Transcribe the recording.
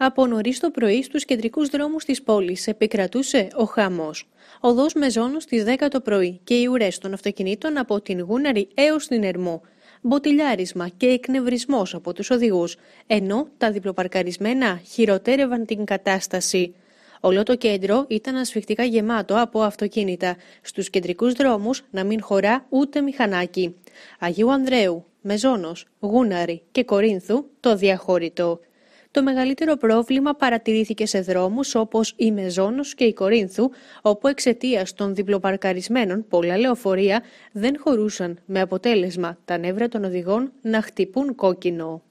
από νωρίς το πρωί στους κεντρικούς δρόμους της πόλης επικρατούσε ο χαμός. Οδό ζώνου στι 10 το πρωί και οι ουρές των αυτοκινήτων από την Γούναρη έως την Ερμό. Μποτιλιάρισμα και εκνευρισμός από τους οδηγούς, ενώ τα διπλοπαρκαρισμένα χειροτέρευαν την κατάσταση. Όλο το κέντρο ήταν ασφιχτικά γεμάτο από αυτοκίνητα, στους κεντρικούς δρόμους να μην χωρά ούτε μηχανάκι. Αγίου Ανδρέου, Μεζόνος, Γούναρη και Κορίνθου το διαχώρητο. Το μεγαλύτερο πρόβλημα παρατηρήθηκε σε δρόμους όπως η Μεζόνος και η Κορίνθου, όπου εξαιτίας των διπλοπαρκαρισμένων πολλά λεωφορεία δεν χωρούσαν, με αποτέλεσμα τα νεύρα των οδηγών να χτυπούν κόκκινο.